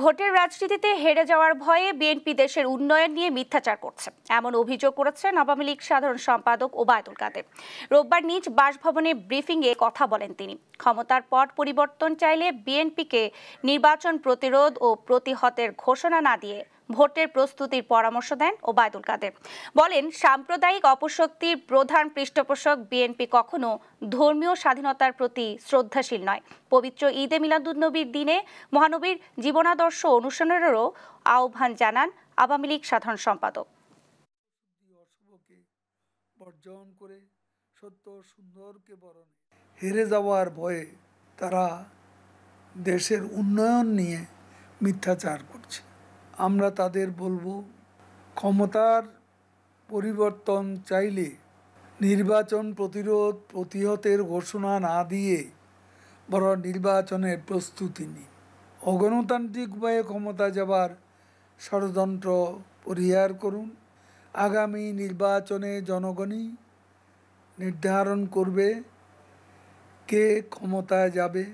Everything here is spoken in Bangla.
ভোটের রাজনীতিতে হেরে যাওয়ার ভয়ে বিএনপি দেশের উন্নয়ন নিয়ে মিথ্যাচার করছে এমন অভিযোগ করেছেন আওয়ামী লীগ সাধারণ সম্পাদক ওবায়দুল কাদের রোববার নিজ বাসভবনে ব্রিফিংয়ে কথা বলেন তিনি ক্ষমতার পট পরিবর্তন চাইলে বিএনপিকে নির্বাচন প্রতিরোধ ও প্রতিহতের ঘোষণা না দিয়ে ভোটের প্রস্তুতির পরামর্শ দেন ওবায়দুল কাদের বলেন সাম্প্রদায়িক অপশক্তির প্রধান পৃষ্ঠপোষক বিএনপি কখনো ধর্মীয় স্বাধীনতার প্রতি শ্রদ্ধাশীল নয় পবিত্র ঈদে নবীর দিনে মহানবীর জীবনাদর্শ অনুসরণেরও আহ্বান জানান আওয়ামী লীগ সাধারণ সম্পাদক বর্জন করে সত্য সুন্দরকে বরণ হেরে যাওয়ার ভয়ে তারা দেশের উন্নয়ন নিয়ে মিথ্যাচার করছে আমরা তাদের বলবো ক্ষমতার পরিবর্তন চাইলে নির্বাচন প্রতিরোধ প্রতিহতের ঘোষণা না দিয়ে বড় নির্বাচনের প্রস্তুতি নিন অগণতান্ত্রিক উপায়ে ক্ষমতা যাবার ষড়যন্ত্র পরিহার করুন আগামী নির্বাচনে জনগণই নির্ধারণ করবে কে ক্ষমতায় যাবে